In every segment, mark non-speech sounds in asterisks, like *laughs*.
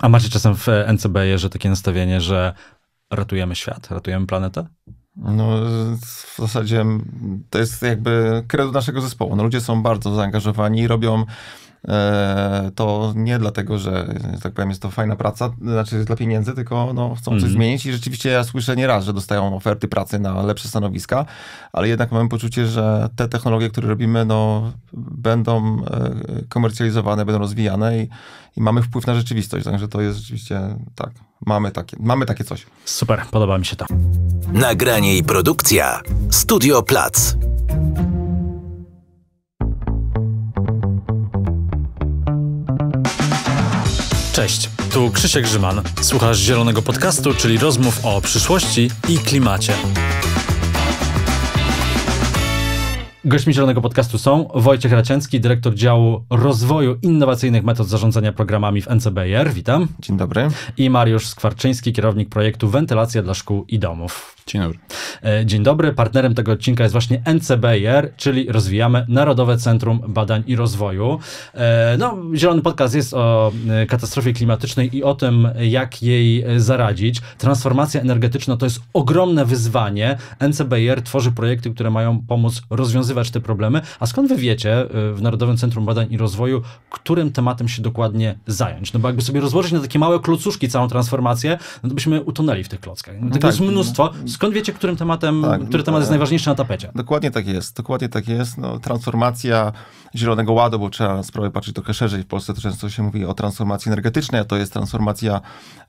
A macie czasem w NCB że takie nastawienie, że ratujemy świat, ratujemy planetę? No, w zasadzie to jest jakby kredo naszego zespołu. No, ludzie są bardzo zaangażowani, robią E, to nie dlatego, że, tak powiem, jest to fajna praca, znaczy dla pieniędzy, tylko no, chcą coś mm. zmienić i rzeczywiście ja słyszę nieraz, że dostają oferty pracy na lepsze stanowiska, ale jednak mam poczucie, że te technologie, które robimy, no, będą e, komercjalizowane, będą rozwijane i, i mamy wpływ na rzeczywistość, także to jest rzeczywiście tak. Mamy takie, mamy takie coś. Super, podoba mi się to. Nagranie i produkcja Studio Plac. Cześć, tu Krzysiek Grzyman. Słuchasz Zielonego Podcastu, czyli rozmów o przyszłości i klimacie. Gośćmi Zielonego Podcastu są Wojciech Racięcki, dyrektor działu rozwoju innowacyjnych metod zarządzania programami w NCBR. Witam. Dzień dobry. I Mariusz Skwarczyński, kierownik projektu Wentylacja dla szkół i domów. Dzień dobry. E, dzień dobry. Partnerem tego odcinka jest właśnie NCBR, czyli rozwijamy Narodowe Centrum Badań i Rozwoju. E, no, Zielony Podcast jest o e, katastrofie klimatycznej i o tym, jak jej zaradzić. Transformacja energetyczna to jest ogromne wyzwanie. NCBR tworzy projekty, które mają pomóc rozwiązywać te problemy. A skąd wy wiecie w Narodowym Centrum Badań i Rozwoju, którym tematem się dokładnie zająć? No bo jakby sobie rozłożyć na takie małe klocuszki całą transformację, no to byśmy utonęli w tych klockach. No, no tak, jest no. mnóstwo. Skąd wiecie, którym tematem, tak, który temat jest e, najważniejszy na tapecie? Dokładnie tak jest, dokładnie tak jest. No, transformacja Zielonego Ładu, bo trzeba na sprawę patrzeć trochę szerzej. W Polsce często się mówi o transformacji energetycznej, a to jest transformacja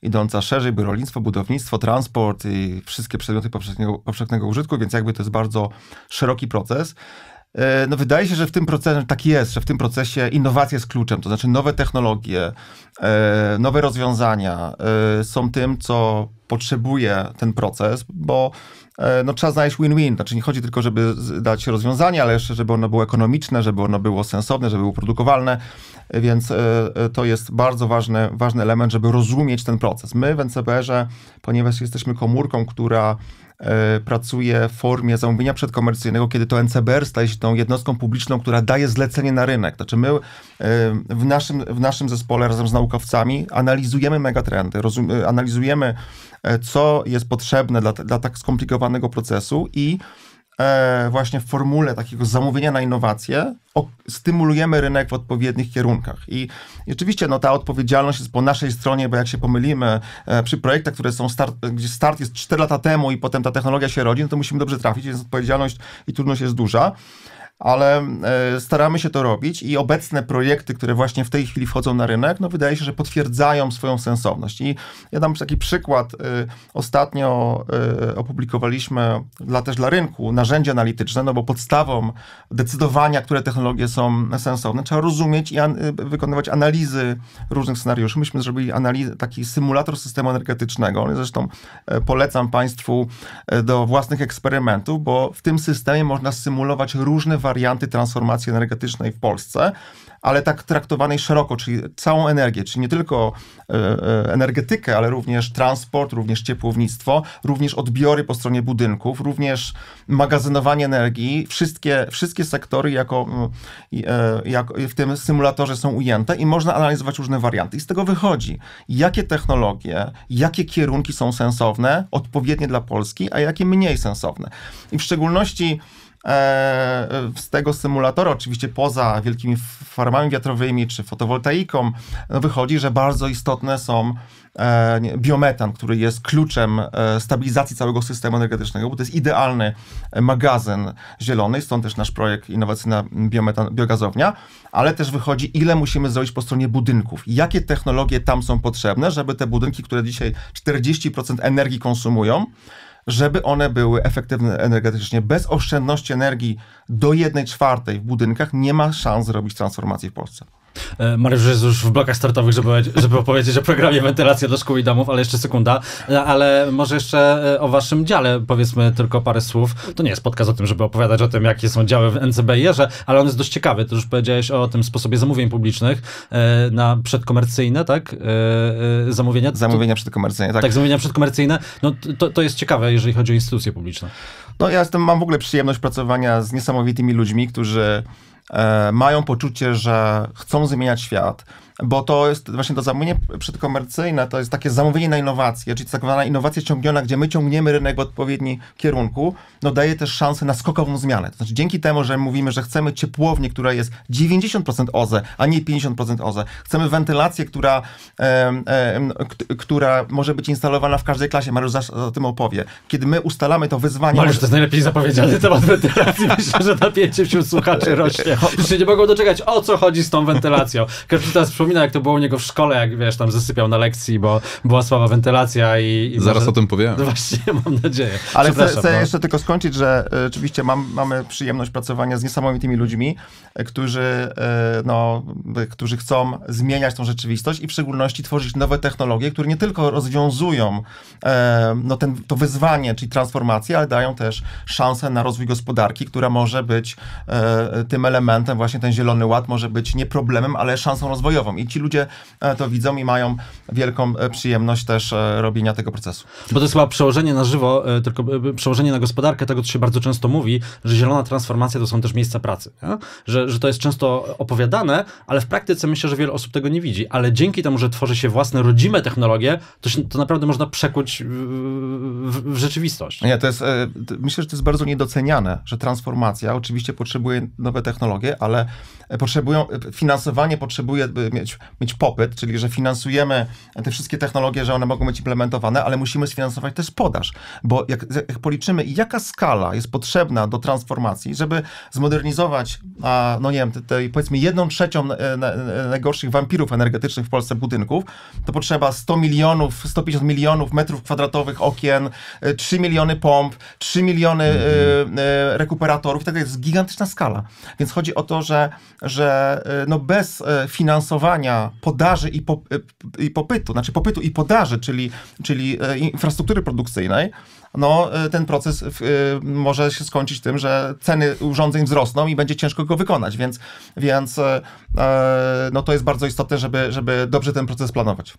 idąca szerzej, by rolnictwo, budownictwo, transport i wszystkie przedmioty powszechnego, powszechnego użytku, więc jakby to jest bardzo szeroki proces. E, no wydaje się, że w tym procesie tak jest, że w tym procesie innowacja jest kluczem, to znaczy nowe technologie, e, nowe rozwiązania e, są tym, co potrzebuje ten proces, bo no, trzeba znaleźć win-win. Znaczy nie chodzi tylko, żeby dać rozwiązanie, ale jeszcze, żeby ono było ekonomiczne, żeby ono było sensowne, żeby było produkowalne, więc to jest bardzo ważny, ważny element, żeby rozumieć ten proces. My w NCBR-ze, ponieważ jesteśmy komórką, która E, pracuje w formie zamówienia przedkomercyjnego, kiedy to NCBR staje się tą jednostką publiczną, która daje zlecenie na rynek. Znaczy my e, w naszym, w naszym zespole razem z naukowcami analizujemy megatrendy, rozum, e, analizujemy co jest potrzebne dla, dla tak skomplikowanego procesu i E, właśnie w formule takiego zamówienia na innowacje stymulujemy rynek w odpowiednich kierunkach. I, oczywiście no, ta odpowiedzialność jest po naszej stronie, bo jak się pomylimy e, przy projektach, które są start, gdzie start jest 4 lata temu i potem ta technologia się rodzi, no to musimy dobrze trafić, więc odpowiedzialność i trudność jest duża ale e, staramy się to robić i obecne projekty, które właśnie w tej chwili wchodzą na rynek, no wydaje się, że potwierdzają swoją sensowność. I ja dam taki przykład. E, ostatnio e, opublikowaliśmy dla, też dla rynku narzędzie analityczne, no bo podstawą decydowania, które technologie są sensowne, trzeba rozumieć i an wykonywać analizy różnych scenariuszy. Myśmy zrobili analizę, taki symulator systemu energetycznego. Zresztą polecam Państwu do własnych eksperymentów, bo w tym systemie można symulować różne warunki warianty transformacji energetycznej w Polsce, ale tak traktowanej szeroko, czyli całą energię, czyli nie tylko e, e, energetykę, ale również transport, również ciepłownictwo, również odbiory po stronie budynków, również magazynowanie energii. Wszystkie, wszystkie sektory jako, e, jako w tym symulatorze są ujęte i można analizować różne warianty. I z tego wychodzi, jakie technologie, jakie kierunki są sensowne, odpowiednie dla Polski, a jakie mniej sensowne. I w szczególności E, z tego symulatora, oczywiście poza wielkimi farmami wiatrowymi czy fotowoltaiką, no, wychodzi, że bardzo istotne są e, biometan, który jest kluczem e, stabilizacji całego systemu energetycznego, bo to jest idealny magazyn zielony, stąd też nasz projekt innowacyjna biometan, biogazownia, ale też wychodzi, ile musimy zrobić po stronie budynków, jakie technologie tam są potrzebne, żeby te budynki, które dzisiaj 40% energii konsumują, żeby one były efektywne energetycznie. Bez oszczędności energii do 1 czwartej w budynkach nie ma szans zrobić transformacji w Polsce. E, Mariusz jest już w blokach startowych, żeby, żeby opowiedzieć o programie Wentylacja dla szkół i domów, ale jeszcze sekunda. E, ale może jeszcze e, o waszym dziale powiedzmy tylko parę słów. To nie jest podcast o tym, żeby opowiadać o tym, jakie są działy w NCBR-ze, ale on jest dość ciekawy. To już powiedziałeś o tym sposobie zamówień publicznych na przedkomercyjne, tak? Zamówienia. Zamówienia przedkomercyjne, tak. Tak, zamówienia przedkomercyjne. No to, to jest ciekawe, jeżeli chodzi o instytucje publiczne. No ja jestem, mam w ogóle przyjemność pracowania z niesamowitymi ludźmi, którzy E, mają poczucie, że chcą zmieniać świat, bo to jest właśnie to zamówienie przedkomercyjne, to jest takie zamówienie na innowacje, czyli tak zwana innowacja ciągniona, gdzie my ciągniemy rynek w odpowiednim kierunku, no daje też szansę na skokową zmianę. To znaczy dzięki temu, że mówimy, że chcemy ciepłownię, która jest 90% OZE, a nie 50% OZE, chcemy wentylację, która, e, e, która może być instalowana w każdej klasie, Mariusz zaś o tym opowie. Kiedy my ustalamy to wyzwanie... Mariusz, to jest najlepiej zapowiedziany *laughs* temat wentylacji, myślę, że napięcie wśród słuchaczy rośnie. Już się nie mogą doczekać, o co chodzi z tą wentylacją. Każdy teraz przypomina, jak to było u niego w szkole, jak wiesz, tam zasypiał na lekcji, bo była słaba wentylacja i. i Zaraz może... o tym powiem. No *laughs* właśnie, mam nadzieję. Ale chcę, chcę no. jeszcze tylko skończyć, że oczywiście e, mam, mamy przyjemność pracowania z niesamowitymi ludźmi, e, którzy, e, no, którzy chcą zmieniać tą rzeczywistość i w szczególności tworzyć nowe technologie, które nie tylko rozwiązują no, ten, to wyzwanie, czyli transformację, ale dają też szansę na rozwój gospodarki, która może być tym elementem, właśnie ten zielony ład może być nie problemem, ale szansą rozwojową. I ci ludzie e, to widzą i mają wielką e, przyjemność też e, robienia tego procesu. Bo to jest chyba przełożenie na żywo, tylko przełożenie na gospodarkę tego, co się bardzo często mówi, że zielona transformacja to są też miejsca pracy. Że, że to jest często opowiadane, ale w praktyce myślę, że wiele osób tego nie widzi. Ale dzięki temu, że tworzy się własne rodzime technologie, to, się, to naprawdę można przekuć w, w rzeczywistość. Nie, to jest, myślę, że to jest bardzo niedoceniane, że transformacja oczywiście potrzebuje nowe technologie, ale potrzebują, finansowanie potrzebuje mieć być, mieć popyt, czyli że finansujemy te wszystkie technologie, że one mogą być implementowane, ale musimy sfinansować też podaż, bo jak, jak policzymy, jaka skala jest potrzebna do transformacji, żeby zmodernizować, a, no nie wiem, te, te, powiedzmy jedną trzecią e, e, najgorszych wampirów energetycznych w Polsce budynków, to potrzeba 100 milionów, 150 milionów metrów kwadratowych okien, 3 e, miliony pomp, 3 miliony y, y, rekuperatorów, tak to jest gigantyczna skala. Więc chodzi o to, że, że no bez finansowania połączenia podaży i, po, y, i popytu, znaczy popytu i podaży, czyli, czyli e, infrastruktury produkcyjnej, no, e, ten proces e, może się skończyć tym, że ceny urządzeń wzrosną i będzie ciężko go wykonać, więc, więc no, to jest bardzo istotne, żeby, żeby dobrze ten proces planować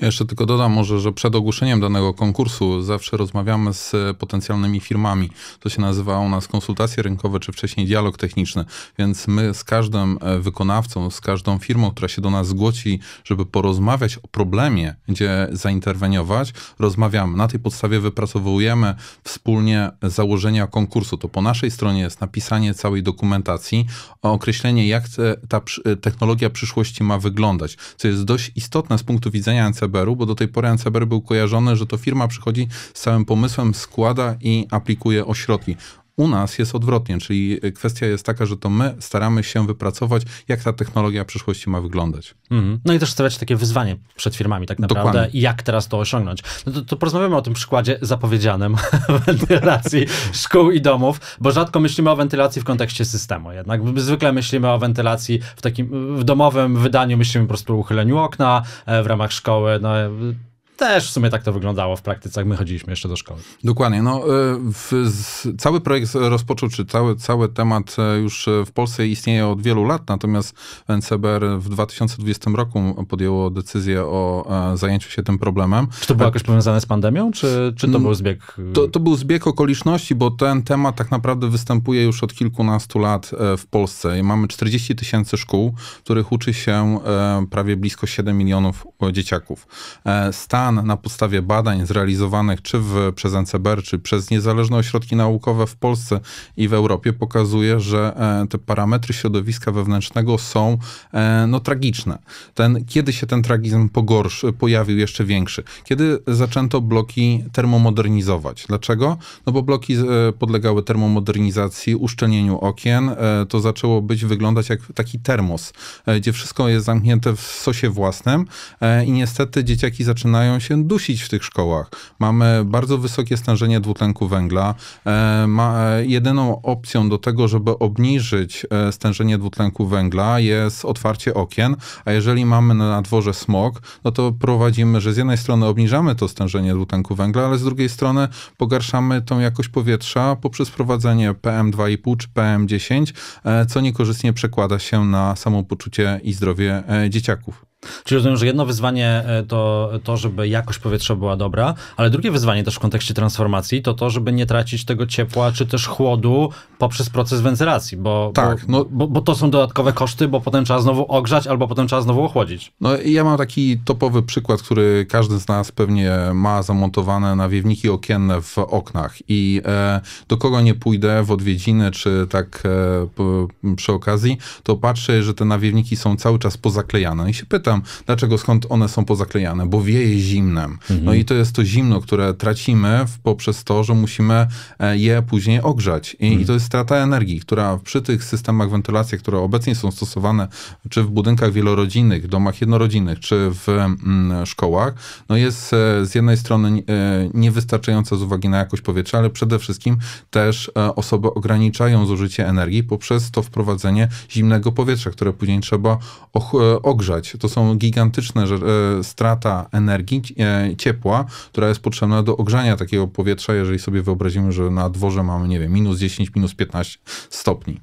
jeszcze tylko dodam może, że przed ogłoszeniem danego konkursu zawsze rozmawiamy z potencjalnymi firmami. To się nazywa u nas konsultacje rynkowe, czy wcześniej dialog techniczny. Więc my z każdym e, wykonawcą, z każdą firmą, która się do nas zgłosi, żeby porozmawiać o problemie, gdzie zainterweniować, rozmawiamy. Na tej podstawie wypracowujemy wspólnie założenia konkursu. To po naszej stronie jest napisanie całej dokumentacji, określenie jak ta technologia przyszłości ma wyglądać, co jest dość istotne z punktu widzenia NCBR-u, bo do tej pory NCBR był kojarzony, że to firma przychodzi z całym pomysłem, składa i aplikuje o środki. U nas jest odwrotnie, czyli kwestia jest taka, że to my staramy się wypracować, jak ta technologia w przyszłości ma wyglądać. Mm. No i też stawiać takie wyzwanie przed firmami tak naprawdę Dokładnie. i jak teraz to osiągnąć. No to, to porozmawiamy o tym przykładzie zapowiedzianym *laughs* wentylacji szkół i domów, bo rzadko myślimy o wentylacji w kontekście systemu jednak. Zwykle myślimy o wentylacji w takim w domowym wydaniu, myślimy po prostu o uchyleniu okna e, w ramach szkoły. No, e, też w sumie tak to wyglądało w praktyce, jak my chodziliśmy jeszcze do szkoły. Dokładnie. No, e, w, z, cały projekt rozpoczął, czy cały, cały temat e, już e, w Polsce istnieje od wielu lat, natomiast NCBR w 2020 roku podjęło decyzję o zajęciu się tym problemem. Czy to było jakoś powiązane z pandemią, czy, czy to mm, był zbieg? To, to był zbieg okoliczności, bo ten temat tak naprawdę występuje już od kilkunastu lat w Polsce. I mamy 40 tysięcy szkół, w których uczy się prawie blisko 7 milionów dzieciaków. Stan plan na podstawie badań zrealizowanych czy w, przez NCBR, czy przez niezależne ośrodki naukowe w Polsce i w Europie pokazuje, że e, te parametry środowiska wewnętrznego są e, no, tragiczne. Ten, kiedy się ten tragizm pogorszy, pojawił jeszcze większy? Kiedy zaczęto bloki termomodernizować? Dlaczego? No bo bloki e, podlegały termomodernizacji, uszczelnieniu okien. To zaczęło być wyglądać jak taki termos, gdzie wszystko jest zamknięte w sosie własnym i niestety dzieciaki zaczynają się dusić w tych szkołach. Mamy bardzo wysokie stężenie dwutlenku węgla. E, ma, e, jedyną opcją do tego, żeby obniżyć e, stężenie dwutlenku węgla jest otwarcie okien, a jeżeli mamy na dworze smog, no to prowadzimy, że z jednej strony obniżamy to stężenie dwutlenku węgla, ale z drugiej strony pogarszamy tą jakość powietrza poprzez prowadzenie PM2,5 czy PM10, co niekorzystnie przekłada się na samopoczucie i zdrowie dzieciaków. Czyli rozumiem, że jedno wyzwanie e, to to, żeby jakość powietrza była dobra, ale drugie wyzwanie też w kontekście transformacji to to, żeby nie tracić tego ciepła czy też chłodu poprzez proces wentylacji, bo, tak, bo, no, bo, bo to są dodatkowe koszty, bo potem trzeba znowu ogrzać albo potem trzeba znowu ochłodzić. No i ja mam taki topowy przykład, który każdy z nas pewnie ma zamontowane nawiewniki okienne w oknach i e, do kogo nie pójdę w odwiedziny czy tak e, p, przy okazji, to patrzę, że te nawiewniki są cały czas pozaklejane i się pytam, pytam, dlaczego skąd one są pozaklejane, bo wieje zimnem. No mhm. No i to jest to zimno, które tracimy poprzez to, że musimy e, je później ogrzać. I, mhm. i to jest strata energii, która przy tych systemach wentylacji, które obecnie są stosowane, czy w budynkach wielorodzinnych, domach jednorodzinnych, czy w mm, szkołach, no jest e, z jednej strony e, niewystarczająca z uwagi na jakość powietrza, ale przede wszystkim też osoby ograniczają zużycie energii poprzez to wprowadzenie zimnego powietrza, które później trzeba ogrzać. To są są gigantyczne że, e, strata energii, e, ciepła, która jest potrzebna do ogrzania takiego powietrza, jeżeli sobie wyobrazimy, że na dworze mamy, nie wiem, minus 10, minus 15 stopni.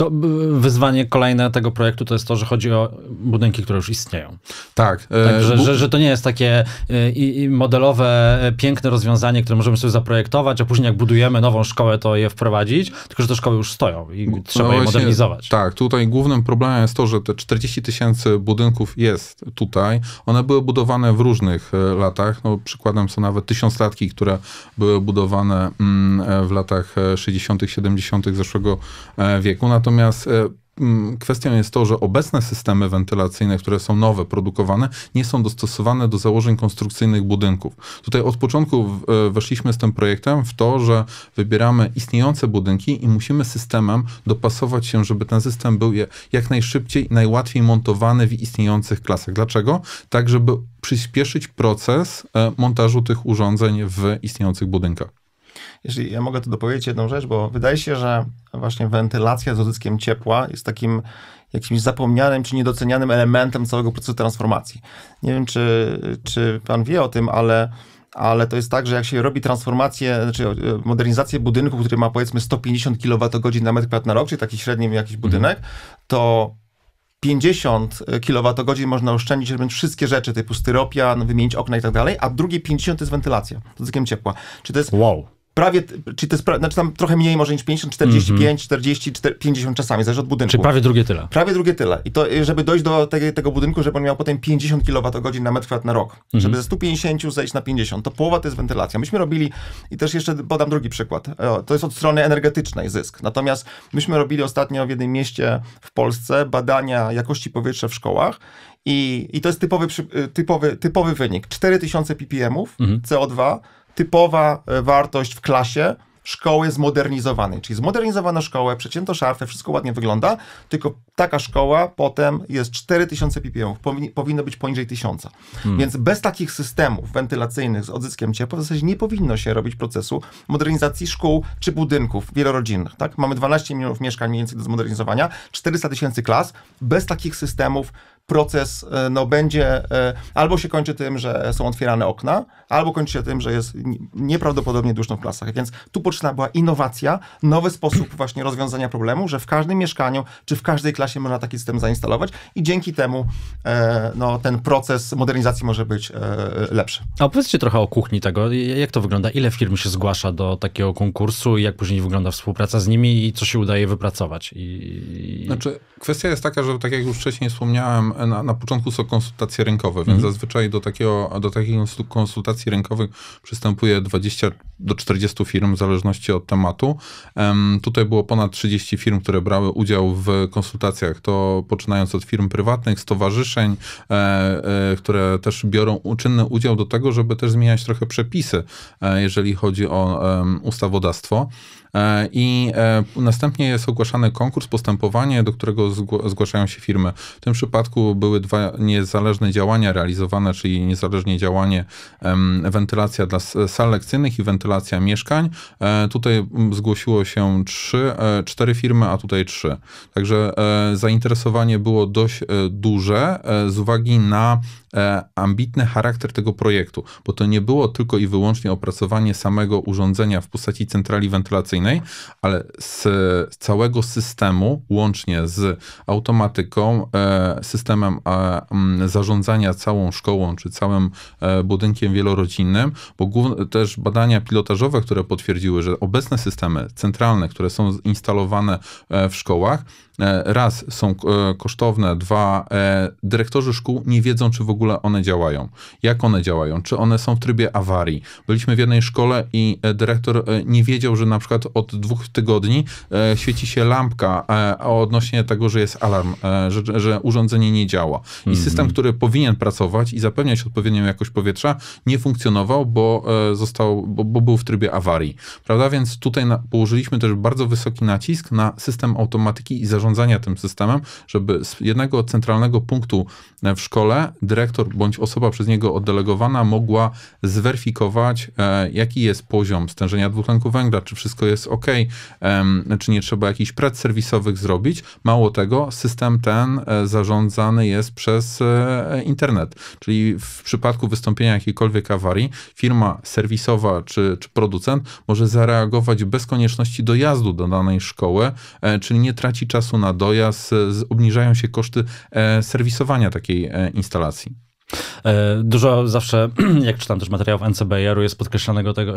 To y, wyzwanie kolejne tego projektu to jest to, że chodzi o budynki, które już istnieją. Tak. E, że, że, że, to nie jest takie y, modelowe, e, piękne rozwiązanie, które możemy sobie zaprojektować, a później jak budujemy nową szkołę, to je wprowadzić, tylko że te szkoły już stoją i no trzeba właśnie, je modernizować. Tak, tutaj głównym problemem jest to, że te 40 tysięcy budynków jest tutaj. One były budowane w różnych e, latach. No, przykładem są nawet tysiąclatki, które były budowane mm, w latach 60., 70. zeszłego wieku. Natomiast Natomiast e, kwestią jest to, że obecne systemy wentylacyjne, które są nowe, produkowane, nie są dostosowane do założeń konstrukcyjnych budynków. Tutaj od początku e, weszliśmy z tym projektem w to, że wybieramy istniejące budynki i musimy systemem dopasować się, żeby ten system był jak najszybciej, najłatwiej montowany w istniejących klasach. Dlaczego? Tak, żeby przyspieszyć proces e, montażu tych urządzeń w istniejących budynkach. Jeśli ja mogę tu dopowiedzieć jedną rzecz, bo wydaje się, że właśnie wentylacja z odzyskiem ciepła jest takim jakimś zapomnianym czy niedocenianym elementem całego procesu transformacji. Nie wiem, czy, czy pan wie o tym, ale ale to jest tak, że jak się robi transformację, znaczy e, modernizację budynku, który ma powiedzmy 150 kWh na metr kwadrat na rok, czyli taki średni jakiś budynek, to 50 e, kWh można oszczędzić, robiąc wszystkie rzeczy typu styropian, wymienić okna i tak dalej, a drugie 50 to jest wentylacja, z odzyskiem ciepła. Czy to jest wow prawie, czy to jest, znaczy tam trochę mniej może niż 50, 45, mm -hmm. 40, 40, 50 czasami, zależy od budynku. Czyli prawie drugie tyle. Prawie drugie tyle. I to, żeby dojść do tego budynku, żeby on miał potem 50 kWh na metr kwadrat na rok. Mm -hmm. Żeby ze 150 zejść na 50, to połowa to jest wentylacja. Myśmy robili, i też jeszcze podam drugi przykład, e, to jest od strony energetycznej zysk. Natomiast myśmy robili ostatnio w jednym mieście w Polsce badania jakości powietrza w szkołach i, i to jest typowy, e, typowy, typowy wynik. 4000 ppm CO2 typowa e, wartość w klasie szkoły zmodernizowanej. Czyli zmodernizowano szkołę, przecięto szarfę, wszystko ładnie wygląda, tylko taka szkoła potem jest 4000 ppm, powinni, powinno być poniżej 1000. Hmm. Więc bez takich systemów wentylacyjnych z odzyskiem ciepła w zasadzie nie powinno się robić procesu modernizacji szkół czy budynków wielorodzinnych. Tak? Mamy 12 milionów mieszkań mniej więcej do zmodernizowania, 400 tysięcy klas. Bez takich systemów proces e, no, będzie e, albo się kończy tym, że są otwierane okna, albo kończy się tym, że jest nieprawdopodobnie duszno w klasach. Więc tu potrzebna była innowacja, nowy sposób właśnie rozwiązania problemu, że w każdym mieszkaniu czy w każdej klasie można taki system zainstalować i dzięki temu e, no, ten proces modernizacji może być lepszy. A opowiedzcie trochę o kuchni tego. Jak to wygląda? Ile firm się zgłasza do takiego konkursu i jak później wygląda współpraca z nimi i co się udaje wypracować? I... Znaczy, kwestia jest taka, że tak jak już wcześniej wspomniałem, na, na początku są konsultacje rynkowe, więc mhm. zazwyczaj do, takiego, do takich konsultacji rynkowych przystępuje 20 do 40 firm w zależności od tematu. Um, tutaj było ponad 30 firm, które brały udział w konsultacjach, to poczynając od firm prywatnych, stowarzyszeń, e, e, które też biorą czynny udział do tego, żeby też zmieniać trochę przepisy, e, jeżeli chodzi o ustawodawstwo. E, I e, następnie jest ogłaszany konkurs, postępowanie, do którego zgłaszają się firmy. W tym przypadku były dwa niezależne działania realizowane, czyli niezależnie działanie wentylacja dla sal lekcyjnych i wentylacja mieszkań. E, tutaj mm, zgłosiło się trzy, cztery firmy, a tutaj trzy. Także zainteresowanie było dość duże z uwagi na E, ambitny charakter tego projektu, bo to nie było tylko i wyłącznie opracowanie samego urządzenia w postaci centrali wentylacyjnej, ale z całego systemu, łącznie z automatyką, e, systemem zarządzania całą szkołą czy całym e, budynkiem wielorodzinnym, bo też badania pilotażowe, które potwierdziły, że obecne systemy centralne, które są instalowane w szkołach, E, raz są e, kosztowne, dwa e, dyrektorzy szkół nie wiedzą, czy w ogóle one działają, jak one działają, czy one są w trybie awarii. Byliśmy w jednej szkole i dyrektor nie wiedział, że na przykład od dwóch tygodni świeci się lampka odnośnie tego, że jest alarm, że, że urządzenie nie działa. I mhm. system, który powinien pracować i zapewniać odpowiednią jakość powietrza, nie funkcjonował, bo został, bo, bo był w trybie awarii. Prawda? Więc tutaj położyliśmy też bardzo wysoki nacisk na system automatyki i zarządzania zarządzania tym systemem, żeby z jednego centralnego punktu e, w szkole dyrektor bądź osoba przez niego oddelegowana mogła zweryfikować, e, jaki jest poziom stężenia dwutlenku węgla, czy wszystko jest ok, czy nie trzeba jakichś prac serwisowych zrobić. Mało tego, system ten e, zarządzany jest przez internet, czyli w przypadku wystąpienia jakiejkolwiek awarii, firma serwisowa czy, czy producent może zareagować bez konieczności dojazdu do danej szkoły, czyli nie traci czasu na dojazd, e, obniżają się koszty e, serwisowania takiej e, instalacji. E, dużo zawsze, *clears throat* jak czytam też materiałów NCBR-u, jest podkreślanego tego,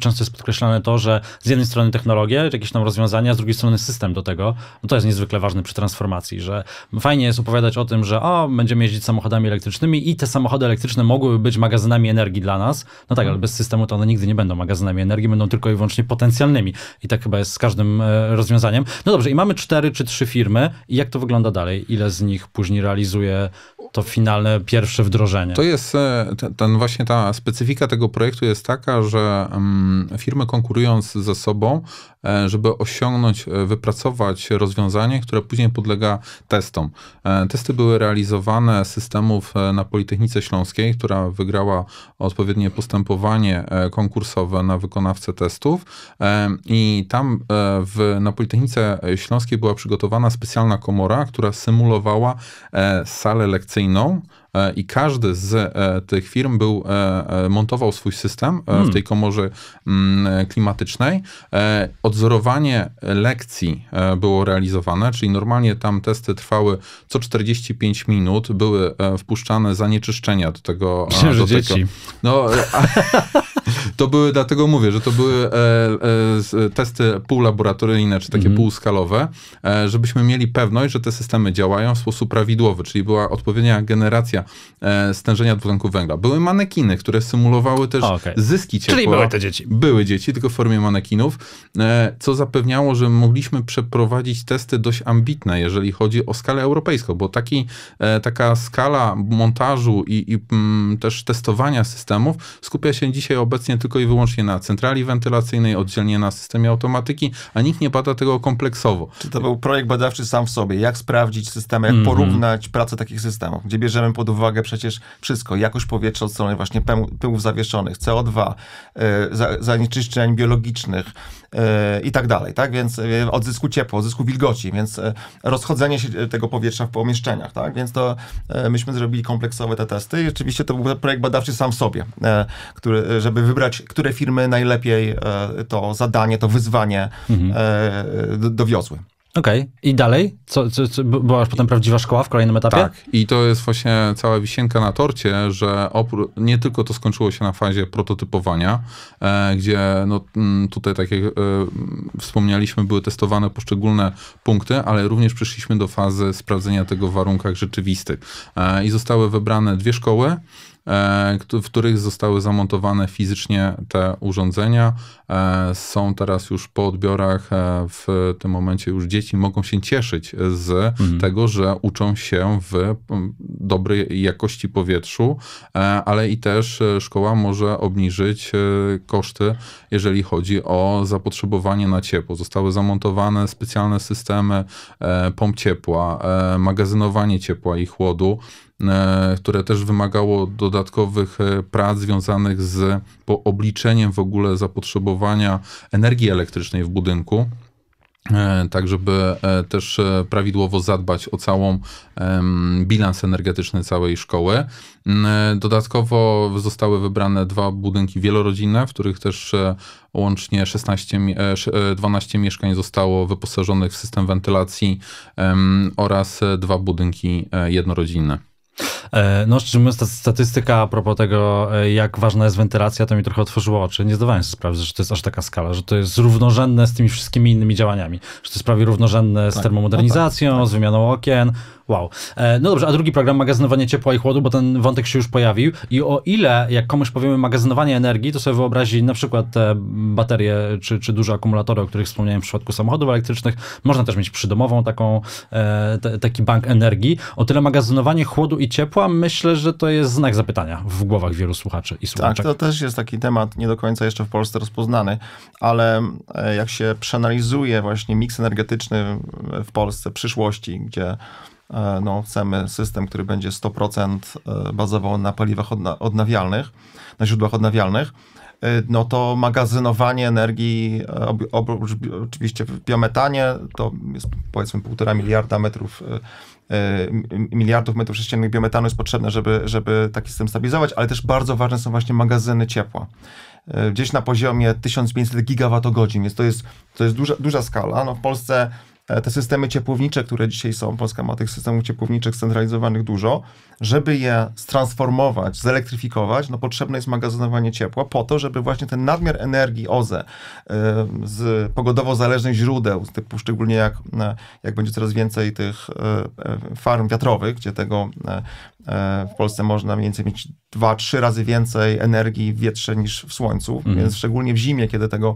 często jest podkreślane to, że z jednej strony technologie, jakieś tam rozwiązania, z drugiej strony system do tego. No to jest niezwykle ważne przy transformacji, że fajnie jest opowiadać o tym, że o, będziemy jeździć samochodami elektrycznymi i te samochody elektryczne mogłyby być magazynami energii dla nas. No tak, ale mhm. bez systemu to one nigdy nie będą magazynami energii, będą tylko i wyłącznie potencjalnymi. I tak chyba jest z każdym e, rozwiązaniem. No dobrze, i mamy cztery czy trzy firmy. I jak to wygląda dalej? Ile z nich później realizuje to finalne, pierwsze wdrożenie. To jest, e, ten właśnie ta specyfika tego projektu jest taka, że mm, firmy konkurując ze sobą, e, żeby osiągnąć, e, wypracować rozwiązanie, które później podlega testom. Testy były realizowane systemów na Politechnice Śląskiej, która wygrała odpowiednie postępowanie konkursowe na wykonawcę testów i tam w, na Politechnice Śląskiej była przygotowana specjalna komora, która symulowała salę lekcyjną não E, i każdy z e, tych firm był, e, montował swój system hmm. w tej komorze mm, klimatycznej. Odzorowanie lekcji było realizowane, czyli normalnie tam testy trwały co 45 minut, były wpuszczane zanieczyszczenia do tego. Myślę, do dzieci. Tego. No, *laughs* to były, dlatego mówię, że to były testy półlaboratoryjne, czy takie hmm. półskalowe, żebyśmy mieli pewność, że te systemy działają w sposób prawidłowy, czyli była odpowiednia generacja E, stężenia dwutlenku węgla. Były manekiny, które symulowały też okay. zyski ciepła. Czyli były te dzieci. Były dzieci, tylko w formie manekinów, e, co zapewniało, że mogliśmy przeprowadzić testy dość ambitne, jeżeli chodzi o skalę europejską, bo taki, e, taka skala montażu i, i mm, też testowania systemów skupia się dzisiaj obecnie tylko i wyłącznie na centrali wentylacyjnej, oddzielnie na systemie automatyki, a nikt nie bada tego kompleksowo. Czy to był projekt badawczy sam w sobie? Jak sprawdzić systemy, jak mm -hmm. porównać pracę takich systemów? Gdzie bierzemy pod pod uwagę przecież wszystko. Jakość powietrza od strony właśnie pyłów zawieszonych, CO2, e, zanieczyszczeń biologicznych e, i tak dalej, tak? Więc e, odzysku ciepła, odzysku wilgoci, więc rozchodzenie się tego powietrza w pomieszczeniach, tak? Więc to myśmy zrobili kompleksowe te testy i oczywiście to był projekt badawczy sam w sobie, który, żeby wybrać, które firmy najlepiej to zadanie, to wyzwanie mhm. dowiozły. Okej. Okay. I dalej? Co, co, co, była już potem prawdziwa szkoła w kolejnym etapie? Tak. I to jest właśnie cała wisienka na torcie, że nie tylko to skończyło się na fazie prototypowania, e, gdzie no, mm, tutaj, tak jak e, były testowane poszczególne punkty, ale również przyszliśmy do fazy sprawdzenia tego w warunkach rzeczywistych. E, I zostały wybrane dwie szkoły e, w których zostały zamontowane fizycznie te urządzenia. E, są teraz już po odbiorach e, w tym momencie już dzieci mogą się cieszyć z mhm. tego, że uczą się w dobrej jakości powietrzu, e, ale i też szkoła może obniżyć koszty, jeżeli chodzi o zapotrzebowanie na ciepło. Zostały zamontowane specjalne systemy pomp ciepła, magazynowanie ciepła i chłodu które też wymagało dodatkowych prac związanych z obliczeniem w ogóle zapotrzebowania zachowania energii elektrycznej w budynku e, tak żeby e, też e, prawidłowo zadbać o całą bilans energetyczny całej szkoły. Mm, dodatkowo zostały wybrane dwa budynki wielorodzinne, w których też łącznie 16, 12 mieszkań zostało wyposażonych w system wentylacji oraz dwa budynki jednorodzinne. E, no, szczerze mówiąc, statystyka a propos tego, e, jak ważna jest wentylacja, to mi trochę otworzyło oczy. Nie zdawałem sobie sprawy, że to jest aż taka skala, że to jest równorzędne z tymi wszystkimi innymi działaniami, że to jest prawie równorzędne z tak. termomodernizacją, no tak, tak. z wymianą okien, Wow. E, no dobrze, a drugi program, magazynowanie ciepła i chłodu, bo ten wątek się już pojawił. I o ile, jak komuś powiemy magazynowanie energii, to sobie wyobrazi na przykład te baterie czy, czy duże akumulatory, o których wspomniałem w przypadku samochodów elektrycznych. Można też mieć przydomową taką, e, te, taki bank energii. O tyle magazynowanie chłodu i ciepła, myślę, że to jest znak zapytania w głowach wielu słuchaczy i tak, słuchaczek. Tak, to też jest taki temat nie do końca jeszcze w Polsce rozpoznany, ale e, jak się przeanalizuje właśnie miks energetyczny w Polsce przyszłości, gdzie E, no, chcemy system, który będzie 100% e, bazował na paliwach odnawialnych, na źródłach odnawialnych, e, no to magazynowanie energii, oprócz oczywiście w biometanie, to jest powiedzmy półtora miliarda metrów, miliardów metrów sześciennych biometanu jest potrzebne, żeby, żeby taki system stabilizować, ale też bardzo ważne są właśnie magazyny ciepła. Gdzieś na poziomie 1500 gigawatogodzin, więc to jest, to jest duża, duża skala. No w Polsce E, te systemy ciepłownicze, które dzisiaj są, Polska ma tych systemów ciepłowniczych scentralizowanych dużo, żeby je transformować, zelektryfikować, no potrzebne jest magazynowanie ciepła po to, żeby właśnie ten nadmiar energii OZE e, z pogodowo zależnych źródeł, typu szczególnie jak, e, jak będzie coraz więcej tych farm wiatrowych, gdzie tego w Polsce można mniej więcej mieć dwa, trzy razy więcej energii w wietrze niż w słońcu, mhm. więc szczególnie w zimie, kiedy tego,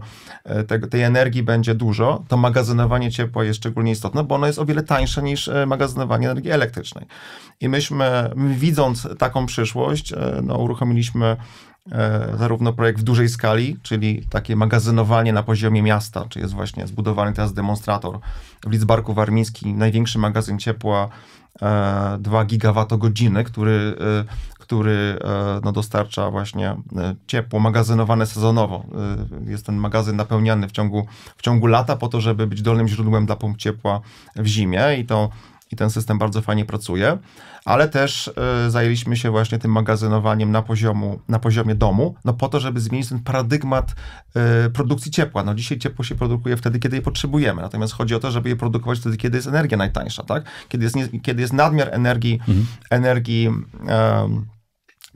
tej energii będzie dużo, to magazynowanie ciepła jest szczególnie istotne, bo ono jest o wiele tańsze niż e, magazynowanie energii elektrycznej. I myśmy, widząc taką przyszłość, e, no, uruchomiliśmy e, zarówno projekt w dużej skali, czyli takie magazynowanie na poziomie miasta, czy jest właśnie zbudowany teraz demonstrator w Lidzbarku Warmiński, największy magazyn ciepła 2 gigawatogodziny, który który e, no, dostarcza właśnie e, ciepło, magazynowane sezonowo. E, jest ten magazyn napełniany w ciągu, w ciągu lata po to, żeby być dolnym źródłem dla pomp ciepła w zimie i to i ten system bardzo fajnie pracuje, ale też y, zajęliśmy się właśnie tym magazynowaniem na, poziomu, na poziomie domu, no po to, żeby zmienić ten paradygmat y, produkcji ciepła. No dzisiaj ciepło się produkuje wtedy, kiedy je potrzebujemy, natomiast chodzi o to, żeby je produkować wtedy, kiedy jest energia najtańsza, tak? Kiedy jest, nie, kiedy jest nadmiar energii, mhm. energii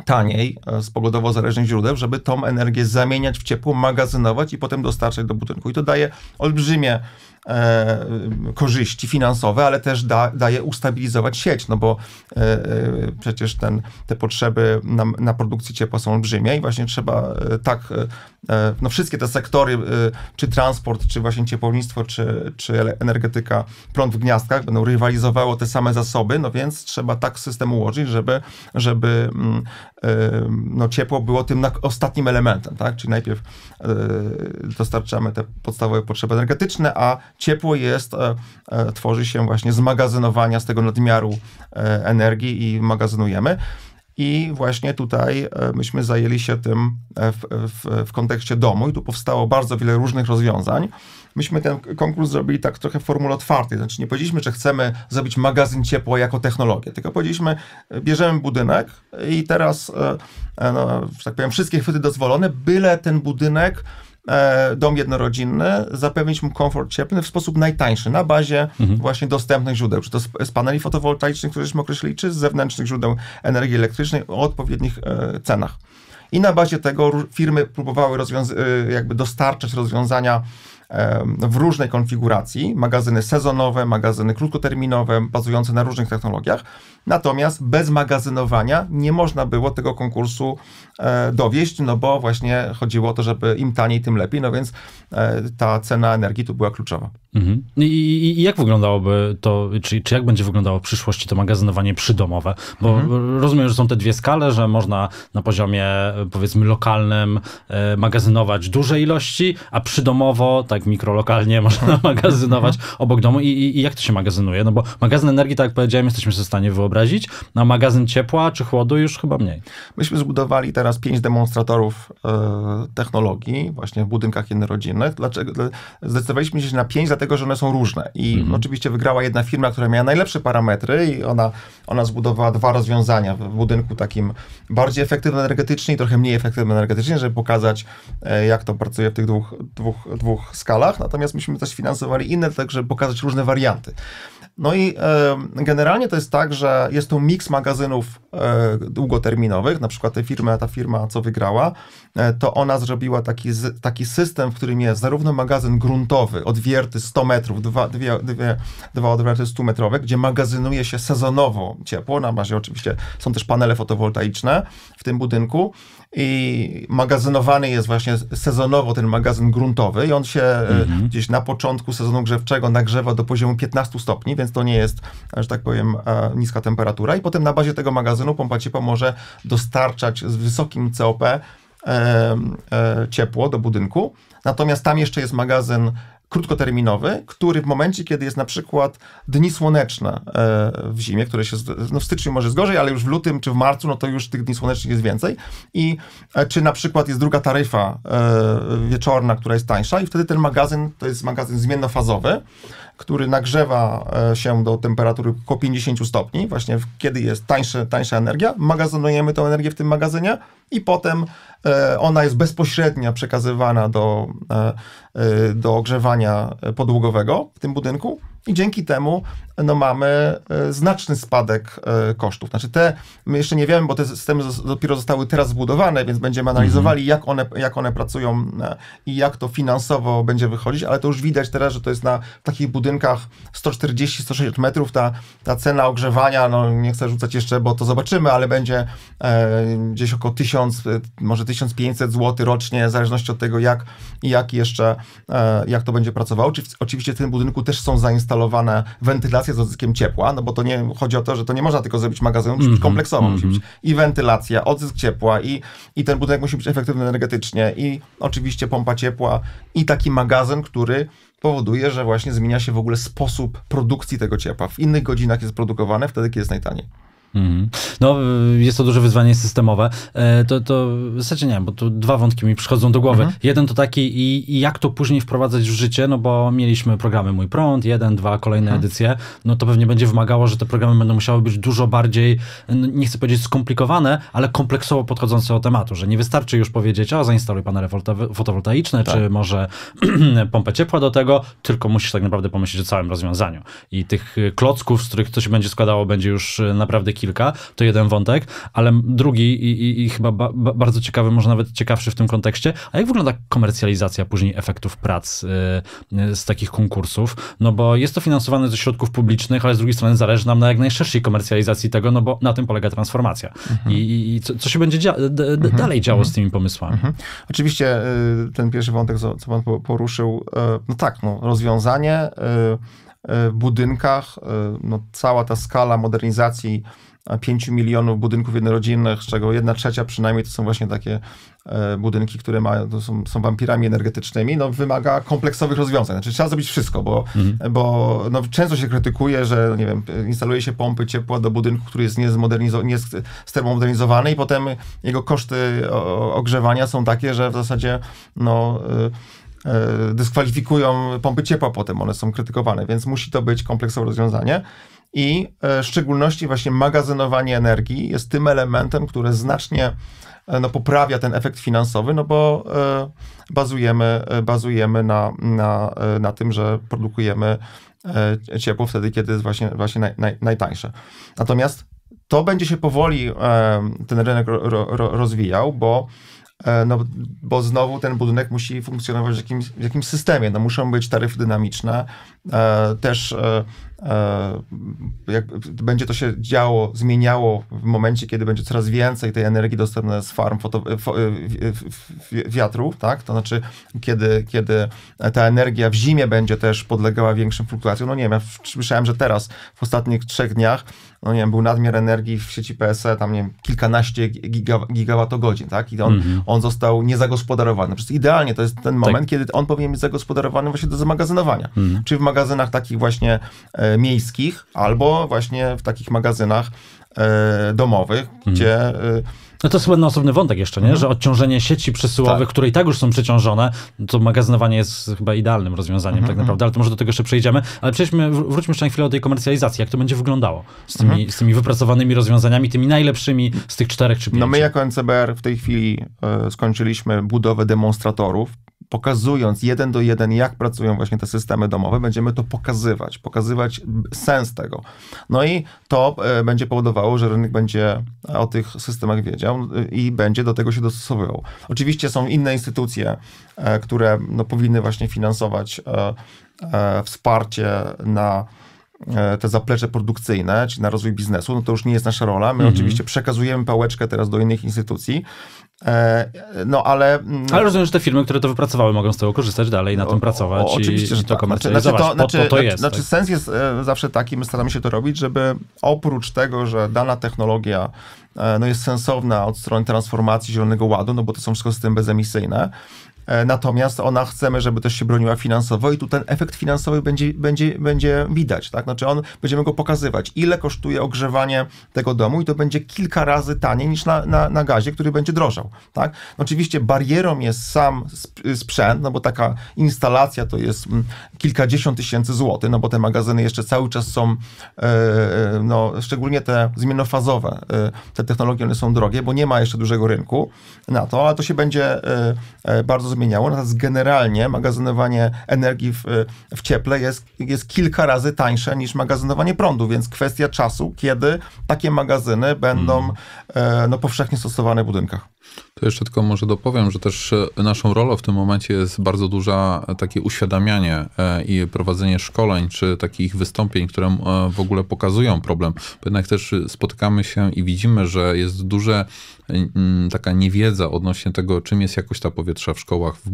taniej e, z pogodowo zależnych źródeł, żeby tą energię zamieniać w ciepło, magazynować i potem dostarczać do budynku. I to daje olbrzymie e, korzyści finansowe, ale też da, daje ustabilizować sieć, no bo e, e, przecież ten, te potrzeby na, na produkcji ciepła są olbrzymie i właśnie trzeba e, tak, e, no wszystkie te sektory, czy transport, czy właśnie ciepłownictwo, czy, czy energetyka, prąd w gniazdkach będą rywalizowało te same zasoby, no więc trzeba tak system ułożyć, żeby, żeby mm, no, ciepło było tym ostatnim elementem, tak? Czyli najpierw dostarczamy te podstawowe potrzeby energetyczne, a Ciepło jest, e, e, tworzy się właśnie z magazynowania, z tego nadmiaru e, energii i magazynujemy. I właśnie tutaj myśmy zajęli się tym w, w, w, kontekście domu, i tu powstało bardzo wiele różnych rozwiązań. Myśmy ten konkurs zrobili tak trochę w formule otwartej, znaczy nie powiedzieliśmy, że chcemy zrobić magazyn ciepła jako technologię, tylko powiedzieliśmy, bierzemy budynek i teraz, no, że tak powiem, wszystkie chwyty dozwolone, byle ten budynek E, dom jednorodzinny, zapewnić mu komfort cieplny w sposób najtańszy, na bazie mhm. właśnie dostępnych źródeł, czy to z paneli fotowoltaicznych, któreśmy określili, czy z zewnętrznych źródeł energii elektrycznej o odpowiednich e, cenach. I na bazie tego firmy próbowały e, jakby dostarczać rozwiązania w różnej konfiguracji, magazyny sezonowe, magazyny krótkoterminowe, bazujące na różnych technologiach. Natomiast bez magazynowania nie można było tego konkursu e, dowieść, no bo właśnie chodziło o to, żeby im taniej, tym lepiej, no więc e, ta cena energii tu była kluczowa. Mhm. I, I, jak wyglądałoby to, czy, czy jak będzie wyglądało w przyszłości to magazynowanie przydomowe? Bo mhm. rozumiem, że są te dwie skale, że można na poziomie powiedzmy lokalnym e, magazynować duże ilości, a przydomowo tak tak mikrolokalnie *laughs* można magazynować obok domu. I, i, I, jak to się magazynuje? No bo magazyn energii, tak jak powiedziałem, jesteśmy w stanie wyobrazić, a magazyn ciepła czy chłodu już chyba mniej. Myśmy zbudowali teraz pięć demonstratorów y, technologii właśnie w budynkach jednorodzinnych. Dlaczego? Zdecydowaliśmy się na pięć, dlatego że one są różne. I mhm. oczywiście wygrała jedna firma, która miała najlepsze parametry i ona, ona zbudowała dwa rozwiązania w budynku takim bardziej efektywnym energetycznie i trochę mniej efektywnym energetycznie, żeby pokazać, y, jak to pracuje w tych dwóch, dwóch, dwóch skalach, natomiast myśmy też finansowali inne, tak żeby pokazać różne warianty. No i e, generalnie to jest tak, że jest to miks magazynów e, długoterminowych, na przykład te firmy, ta firma, co wygrała, e, to ona zrobiła taki, z, taki system, w którym jest zarówno magazyn gruntowy, odwierty 100 metrów, dwa, dwie, dwie, dwa odwierty 100 metrowe, gdzie magazynuje się sezonowo ciepło, na bazie oczywiście są też panele fotowoltaiczne w tym budynku i magazynowany jest właśnie sezonowo ten magazyn gruntowy i on się e, mhm. gdzieś na początku sezonu grzewczego nagrzewa do poziomu 15 stopni, więc więc to nie jest, że tak powiem, niska temperatura. I potem na bazie tego magazynu pompa ciepła może dostarczać z wysokim COP e, e, ciepło do budynku. Natomiast tam jeszcze jest magazyn krótkoterminowy, który w momencie, kiedy jest na przykład dni słoneczne e, w zimie, które się, no w styczniu może jest gorzej, ale już w lutym czy w marcu, no to już tych dni słonecznych jest więcej. I czy na przykład jest druga taryfa wieczorna, która jest tańsza i wtedy ten magazyn, to jest magazyn zmiennofazowy, który nagrzewa e, się do temperatury około 50 stopni, właśnie kiedy jest tańsze, tańsza energia, magazynujemy tę energię w tym magazynie i potem E, ona jest bezpośrednio przekazywana do, e, e, do ogrzewania podłogowego w tym budynku i dzięki temu no, mamy znaczny spadek kosztów. Znaczy te, my jeszcze nie wiemy, bo te systemy dopiero zostały teraz zbudowane, więc będziemy analizowali, mhm. jak, one, jak one pracują i jak to finansowo będzie wychodzić, ale to już widać teraz, że to jest na takich budynkach 140-160 metrów ta, ta cena ogrzewania, no nie chcę rzucać jeszcze, bo to zobaczymy, ale będzie e, gdzieś około 1000, może 1500 zł rocznie, w zależności od tego, jak, jak jeszcze, e, jak to będzie pracowało. Oczywiście w tym budynku też są zainstalowane wentylacje z odzyskiem ciepła, no bo to nie chodzi o to, że to nie można tylko zrobić magazynu, mhm, musi być kompleksowo, musi być i wentylacja, odzysk ciepła i, i ten budynek musi być efektywny energetycznie i oczywiście pompa ciepła i taki magazyn, który powoduje, że właśnie zmienia się w ogóle sposób produkcji tego ciepła. W innych godzinach jest produkowane, wtedy kiedy jest najtaniej. Mhm. No, y, jest to duże wyzwanie systemowe. E, to, to w zasadzie nie, bo tu dwa wątki mi przychodzą do głowy. Mhm. Jeden to taki i, i, jak to później wprowadzać w życie, no bo mieliśmy programy Mój Prąd, jeden, dwa, kolejne mhm. edycje, no to pewnie będzie wymagało, że te programy będą musiały być dużo bardziej, nie chcę powiedzieć skomplikowane, ale kompleksowo podchodzące do tematu, że nie wystarczy już powiedzieć, o zainstaluj panele fotowoltaiczne, tak. czy może *clears throat* pompę ciepła do tego, tylko musisz tak naprawdę pomyśleć o całym rozwiązaniu. I tych y, klocków, z których to się będzie składało, będzie już y, naprawdę kilka kilka, to jeden wątek, ale drugi i, i, i chyba ba, ba, bardzo ciekawy, może nawet ciekawszy w tym kontekście, a jak wygląda komercjalizacja później efektów prac y, y, z takich konkursów? No bo jest to finansowane ze środków publicznych, ale z drugiej strony zależy nam na jak najszerszej komercjalizacji tego, no bo na tym polega transformacja. Mhm. I, i co, co, się będzie dzia mhm. dalej działo mhm. z tymi pomysłami? Mhm. Oczywiście y, ten pierwszy wątek, co, co pan poruszył, y, no tak, no, rozwiązanie y, y, w budynkach, no, cała ta skala modernizacji 5 milionów budynków jednorodzinnych, z czego 1 trzecia przynajmniej to są właśnie takie e, budynki, które mają, to są, są wampirami energetycznymi, no wymaga kompleksowych rozwiązań. Znaczy trzeba zrobić wszystko, bo, mhm. bo no, często się krytykuje, że no, nie wiem, instaluje się pompy ciepła do budynku, który jest nieztermomodernizowany i potem jego koszty ogrzewania są takie, że w zasadzie no e, e, dyskwalifikują pompy ciepła potem, one są krytykowane, więc musi to być kompleksowe rozwiązanie i e, w szczególności właśnie magazynowanie energii jest tym elementem, który znacznie e, no, poprawia ten efekt finansowy, no bo e, bazujemy, bazujemy na, na, na tym, że produkujemy ciepło wtedy, kiedy jest właśnie, właśnie naj, naj, najtańsze. Natomiast to będzie się powoli ten rynek ro, ro, rozwijał, bo no, bo znowu ten budynek musi funkcjonować w jakimś, w jakimś systemie. No, muszą być taryfy dynamiczne, e, też e, E, będzie to się działo, zmieniało w momencie, kiedy będzie coraz więcej tej energii dostępnej z farm foto, e, e, wiatru, tak? To znaczy, kiedy, kiedy ta energia w zimie będzie też podlegała większym fluktuacjom. No nie wiem, ja słyszałem, że teraz w ostatnich trzech dniach no nie wiem, był nadmiar energii w sieci PSE, tam nie wiem, kilkanaście giga, gigawatogodzin, tak? I on, mhm. on został niezagospodarowany. Przecież idealnie to jest ten tak. moment, tak. kiedy on powinien być zagospodarowany właśnie do zmagazynowania. Mhm. Czy w magazynach takich właśnie e, miejskich, albo właśnie w takich magazynach e, domowych, mhm. gdzie... E, no to jest na osobny wątek jeszcze, nie? Mhm. Że odciążenie sieci przesyłowych, tak. które i tak już są przeciążone, to magazynowanie jest chyba idealnym rozwiązaniem mhm. tak naprawdę, mhm. ale to może do tego jeszcze przejdziemy. Ale przejdźmy, wróćmy jeszcze na chwilę do tej komercjalizacji. Jak to będzie wyglądało z tymi, mhm. z tymi wypracowanymi rozwiązaniami, tymi najlepszymi z tych czterech czy pięciu? No my jako NCBR w tej chwili y, skończyliśmy budowę demonstratorów, pokazując jeden do jeden, jak pracują właśnie te systemy domowe, będziemy to pokazywać, pokazywać sens tego. No i to e, będzie powodowało, że rynek będzie e, o tych systemach wiedział e, i będzie do tego się dostosowywał. Oczywiście są inne instytucje, które no, powinny właśnie finansować wsparcie na te zaplecze produkcyjne, czy na rozwój biznesu, no to już nie jest nasza rola. My mhm. oczywiście przekazujemy pałeczkę teraz do innych instytucji, E, no ale... Mm, ale rozumiem, że te firmy, które to wypracowały, mogą z tego korzystać dalej, na tym pracować o, o, oczywiście, i, że to tak. znaczy, znaczy, znaczy, to, znaczy, to jest, znaczy tak. sens jest e, zawsze taki, my staramy się to robić, żeby oprócz tego, że dana technologia e, no, jest sensowna od strony transformacji Zielonego Ładu, no bo to są wszystko z tym bezemisyjne, E, natomiast ona chcemy, żeby też się broniła finansowo i tu ten efekt finansowy będzie, będzie, będzie widać, tak? Znaczy on, będziemy go pokazywać, ile kosztuje ogrzewanie tego domu i to będzie kilka razy taniej niż na, na, na gazie, który będzie drożał, tak? No oczywiście barierą jest sam sprzęt, no bo taka instalacja to jest mm, kilkadziesiąt tysięcy złotych, no bo te magazyny jeszcze cały czas są, e, e, no szczególnie te zmienofazowe, te technologie, one są drogie, bo nie ma jeszcze dużego rynku na to, ale to się będzie bardzo zmieniało, natomiast generalnie magazynowanie energii w, w cieple jest, jest kilka razy tańsze niż magazynowanie prądu, więc kwestia czasu, kiedy takie magazyny będą hmm. E, no, powszechnie stosowane w budynkach. To jeszcze tylko może dopowiem, że też e, naszą rolą w tym momencie jest bardzo duża e, takie uświadamianie e, i prowadzenie szkoleń czy takich wystąpień, które w ogóle pokazują problem. jednak też spotykamy się i widzimy, że jest duże taka niewiedza odnośnie tego, czym jest jakość ta powietrza w szkołach, w,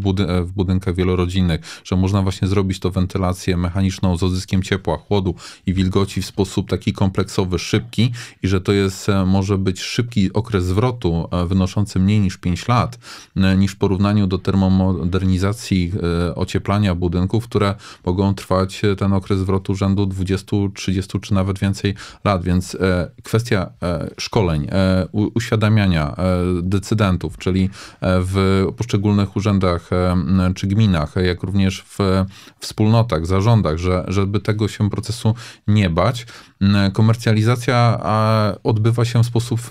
w budynkach wielorodzinnych, że można właśnie zrobić to wentylację mechaniczną z odzyskiem ciepła, chłodu i wilgoci w sposób taki kompleksowy, szybki i że to jest, może być szybki okres zwrotu wynoszący mniej mniej niż 5 lat, e, niż w porównaniu do termomodernizacji e, ocieplania budynków, które mogą trwać e, ten okres zwrotu rzędu 20, 30 czy nawet więcej lat. Więc kwestia szkoleń, uświadamiania decydentów, czyli w poszczególnych urzędach czy gminach, jak również w wspólnotach, zarządach, że, żeby tego się procesu nie bać. Komercjalizacja odbywa się w sposób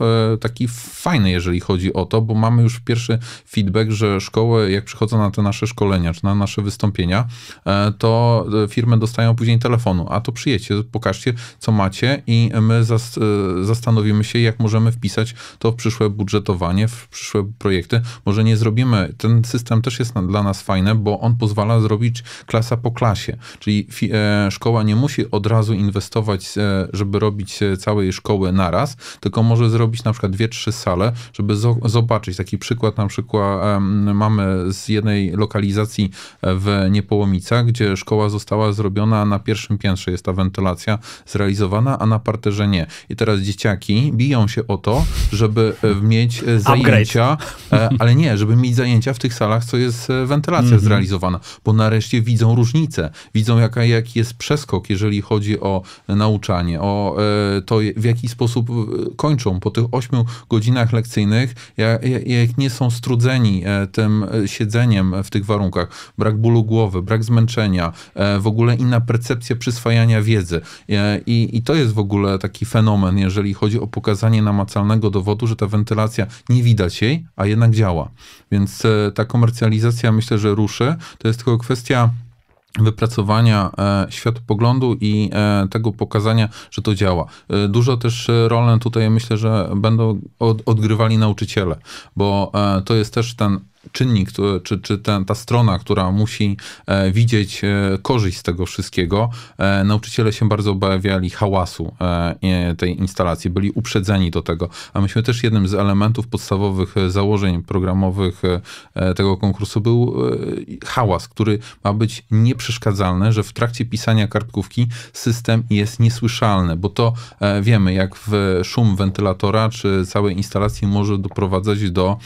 taki fajny, jeżeli chodzi o to, bo bo mamy już pierwszy feedback, że szkoły, jak przychodzą na te nasze szkolenia czy na nasze wystąpienia, e, to e, firmy dostają później telefonu, a to przyjecie, pokażcie, co macie i my e, zastanowimy się, jak możemy wpisać to w przyszłe budżetowanie, w przyszłe projekty. Może nie zrobimy, ten system też jest dla nas fajny, bo on pozwala zrobić klasa po klasie, czyli szkoła nie musi od razu inwestować, żeby robić całej szkoły naraz, tylko może zrobić na przykład dwie, trzy sale, żeby zobaczyć, zobaczyć. Taki przykład na przykład mamy z jednej lokalizacji e, w Niepołomicach, gdzie szkoła została zrobiona na pierwszym piętrze, jest ta wentylacja zrealizowana, a na parterze nie. I teraz dzieciaki biją się o to, żeby e, mieć e, zajęcia, Upgrade. ale nie, żeby mieć zajęcia w tych salach, co jest wentylacja mm -hmm. zrealizowana, bo nareszcie widzą różnicę, widzą jaka, jaki jest przeskok, jeżeli chodzi o nauczanie, o to, w jaki sposób kończą po tych ośmiu godzinach lekcyjnych, jak nie są strudzeni e, tym e, siedzeniem w tych warunkach, brak bólu głowy, brak zmęczenia, e, w ogóle inna percepcja przyswajania wiedzy. I, I to jest w ogóle taki fenomen, jeżeli chodzi o pokazanie namacalnego dowodu, że ta wentylacja nie widać jej, a jednak działa. Więc ta komercjalizacja myślę, że ruszy. To jest tylko kwestia wypracowania e, światopoglądu i e, tego pokazania, że to działa. E, dużo też rolę tutaj myślę, że będą odgrywali nauczyciele, bo to jest też ten czynnik, czy, czy ta, ta strona, która musi e, widzieć e, korzyść z tego wszystkiego, e, nauczyciele się bardzo obawiali hałasu tej instalacji, byli uprzedzeni do tego. A myśmy też jednym z elementów podstawowych założeń programowych tego konkursu był hałas, który ma być nieprzeszkadzalny, że w trakcie pisania kartkówki system jest niesłyszalny, bo to wiemy, jak w szum wentylatora czy całej instalacji może doprowadzać do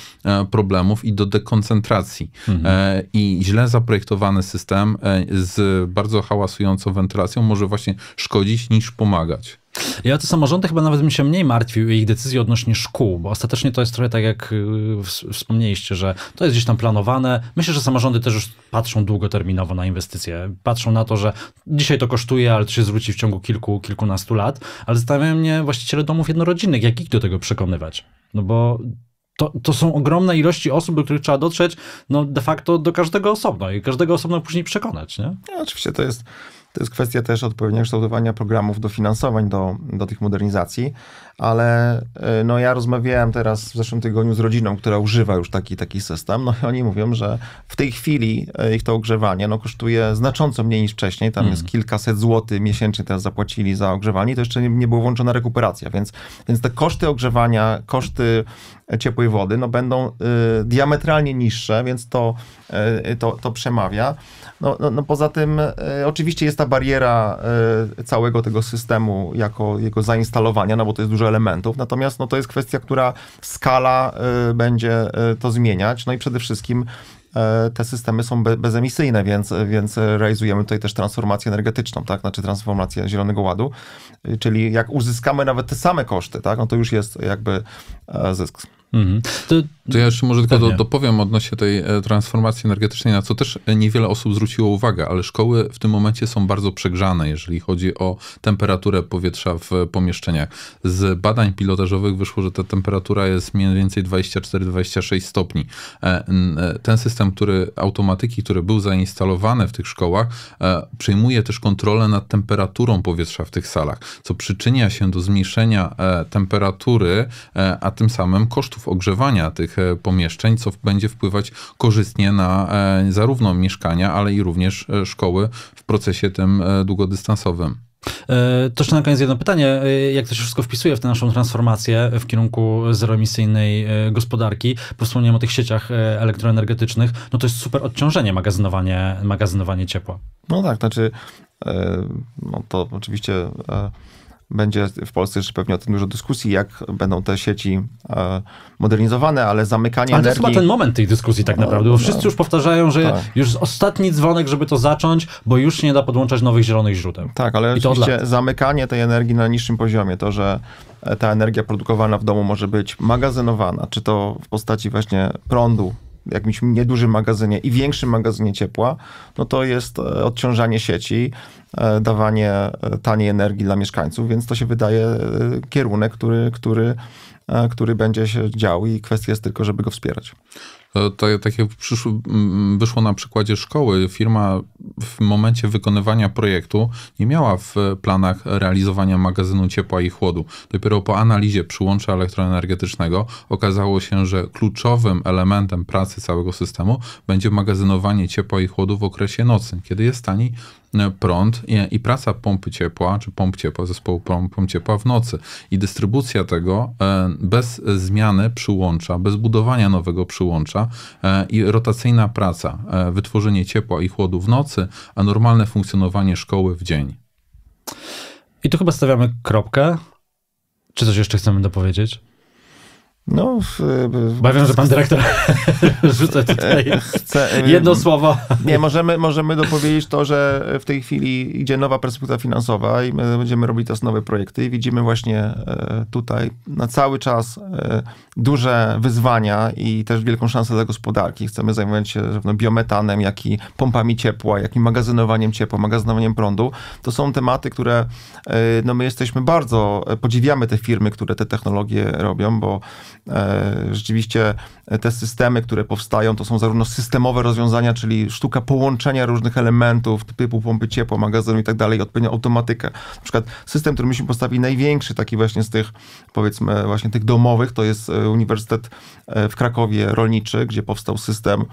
problemów i do dek koncentracji mhm. E, i źle zaprojektowany system e, z bardzo hałasującą wentylacją może właśnie szkodzić niż pomagać. Ja te samorządy chyba nawet bym się mniej martwił ich decyzji odnośnie szkół, bo ostatecznie to jest trochę tak, jak y, wspomnieliście, że to jest gdzieś tam planowane. Myślę, że samorządy też już patrzą długoterminowo na inwestycje. Patrzą na to, że dzisiaj to kosztuje, ale to się zwróci w ciągu kilku, kilkunastu lat. Ale zastanawiają mnie właściciele domów jednorodzinnych, jak ich do tego przekonywać. No bo to, to są ogromne ilości osób, do których trzeba dotrzeć, no de facto do każdego osobno i każdego osobno później przekonać, nie? oczywiście to jest, to jest kwestia też odpowiedniego kształtowania programów dofinansowań do, do tych modernizacji ale e, no ja rozmawiałem teraz w zeszłym tygodniu z rodziną, która używa już taki, taki system, no i oni mówią, że w tej chwili e, ich to ogrzewanie no, kosztuje znacząco mniej niż wcześniej, tam mm. jest kilkaset złotych miesięcznie teraz zapłacili za ogrzewanie to jeszcze nie, nie było włączona rekuperacja, więc, więc te koszty ogrzewania, koszty ciepłej wody no, będą y, diametralnie niższe, więc to, y, to, to przemawia. No, no, no poza tym y, oczywiście jest ta bariera całego tego systemu jako jego zainstalowania, no bo to jest dużo elementów, natomiast no, to jest kwestia, która skala y, będzie y, to zmieniać, no i przede wszystkim y, te systemy są bezemisyjne, więc, więc realizujemy tutaj też transformację energetyczną, tak? znaczy transformację Zielonego Ładu, czyli jak uzyskamy nawet te same koszty, tak? no to już jest jakby e, zysk. Mhm. To to ja jeszcze może tylko do, dopowiem odnośnie tej e, transformacji energetycznej, na co też e, niewiele osób zwróciło uwagę, ale szkoły w tym momencie są bardzo przegrzane, jeżeli chodzi o temperaturę powietrza w e, pomieszczeniach. Z badań pilotażowych wyszło, że ta temperatura jest mniej więcej 24-26 stopni. Ten system, który automatyki, który był zainstalowany w tych szkołach, przejmuje też kontrolę nad temperaturą powietrza w tych salach, co przyczynia się do zmniejszenia temperatury, a tym samym kosztów ogrzewania tych E, pomieszczeń, co będzie wpływać korzystnie na e, zarówno mieszkania, ale i również e, szkoły w procesie tym długodystansowym. To jeszcze na koniec jedno pytanie. Jak to się wszystko wpisuje w tę naszą transformację w kierunku zeroemisyjnej gospodarki? Wspomniałem o tych sieciach elektroenergetycznych. No to jest super odciążenie magazynowanie, magazynowanie ciepła. No tak, znaczy no to oczywiście będzie w Polsce jeszcze pewnie o tym dużo dyskusji, jak będą te sieci e, modernizowane, ale zamykanie ale energii... Ale to chyba ten moment tej dyskusji tak no, naprawdę, bo wszyscy no. już powtarzają, że tak. już ostatni dzwonek, żeby to zacząć, bo już nie da podłączać nowych zielonych źródeł. Tak, ale I oczywiście zamykanie tej energii na niższym poziomie, to, że ta energia produkowana w domu może być magazynowana, czy to w postaci właśnie prądu, jakimś niedużym magazynie i większym magazynie ciepła, no to jest e, odciążanie sieci, e, dawanie e, taniej energii dla mieszkańców, więc to się wydaje kierunek, który, który, który będzie się dział i kwestia jest tylko, żeby go wspierać. To, tak jak przyszło, mm, wyszło na przykładzie szkoły, firma w momencie wykonywania projektu nie miała w planach realizowania magazynu ciepła i chłodu. Dopiero po analizie przyłącza elektroenergetycznego okazało się, że kluczowym elementem pracy całego systemu będzie magazynowanie ciepła i chłodu w okresie nocy, kiedy jest taniej E, prąd i, i praca pompy ciepła, czy pomp ciepła, zespołu pomp, pomp ciepła w nocy. I dystrybucja tego e, bez zmiany przyłącza, bez budowania nowego przyłącza e, i rotacyjna praca, wytworzenie ciepła i chłodu w nocy, a normalne funkcjonowanie szkoły w dzień. I tu chyba stawiamy kropkę. Czy coś jeszcze chcemy dopowiedzieć? No, Bawiam, że pan dyrektor *laughs* rzuca tutaj e, *laughs* jedno słowo. Nie, możemy, możemy dopowiedzieć to, że w tej chwili idzie nowa perspektywa finansowa i będziemy robić teraz nowe projekty i widzimy właśnie e, tutaj na cały czas e, duże wyzwania i też wielką szansę dla gospodarki. Chcemy zajmować się zarówno biometanem, jak i pompami ciepła, jak i magazynowaniem ciepła, magazynowaniem prądu. To są tematy, które no my jesteśmy bardzo, podziwiamy te firmy, które te technologie robią, bo E, rzeczywiście te systemy, które powstają, to są zarówno systemowe rozwiązania, czyli sztuka połączenia różnych elementów, typu pompy ciepła, magazynu i tak dalej, odpowiednią automatyka. Na przykład system, który myśmy postawili największy, taki właśnie z tych, powiedzmy, właśnie tych domowych, to jest e, Uniwersytet e, w Krakowie Rolniczy, gdzie powstał system,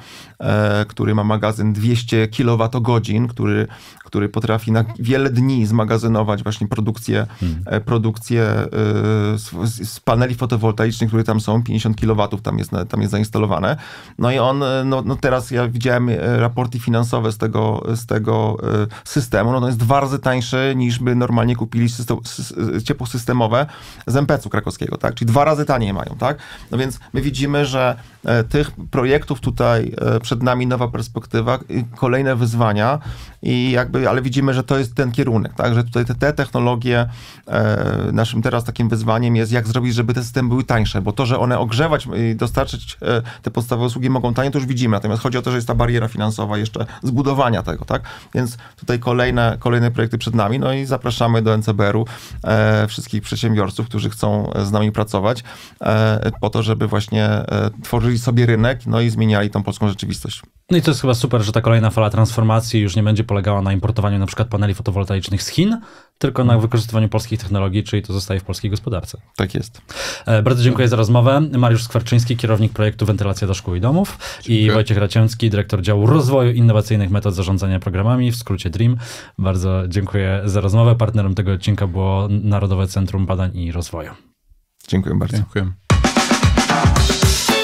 który ma magazyn 200 kWh, który który potrafi na wiele dni zmagazynować właśnie produkcję, hmm. produkcję e, z, z, paneli fotowoltaicznych, które tam są, 50 kW tam jest, tam jest zainstalowane. No i on, e, no, no teraz ja widziałem raporty finansowe z tego, z tego systemu, no to jest dwa razy tańszy niż by normalnie kupili system, ciepło systemowe z MPC-u krakowskiego, tak? Czyli dwa razy taniej mają, tak? No więc my widzimy, że E, tych projektów tutaj e, przed nami nowa perspektywa, kolejne wyzwania i jakby, ale widzimy, że to jest ten kierunek, tak, że tutaj te, te technologie e, naszym teraz takim wyzwaniem jest, jak zrobić, żeby te systemy były tańsze, bo to, że one ogrzewać i dostarczyć te podstawowe usługi mogą tanie, to już widzimy, natomiast chodzi o to, że jest ta bariera finansowa jeszcze zbudowania tego, tak, więc tutaj kolejne, kolejne projekty przed nami, no i zapraszamy do NCBR-u wszystkich przedsiębiorców, którzy chcą z nami pracować po to, żeby właśnie tworzyć stworzyli sobie rynek, no i zmieniali tą polską rzeczywistość. No i to jest chyba super, że ta kolejna fala transformacji już nie będzie polegała na importowaniu na przykład paneli fotowoltaicznych z Chin, tylko na wykorzystywaniu polskich technologii, czyli to zostaje w polskiej gospodarce. Tak jest. E, bardzo dziękuję za rozmowę. Mariusz Skwarczyński, kierownik projektu Wentylacja do szkół i domów dziękuję. i Wojciech Raciącki, dyrektor działu rozwoju innowacyjnych metod zarządzania programami, w skrócie DREAM. Bardzo dziękuję za rozmowę. Partnerem tego odcinka było Narodowe Centrum Badań i Rozwoju. Dziękuję bardzo. Dziękuję.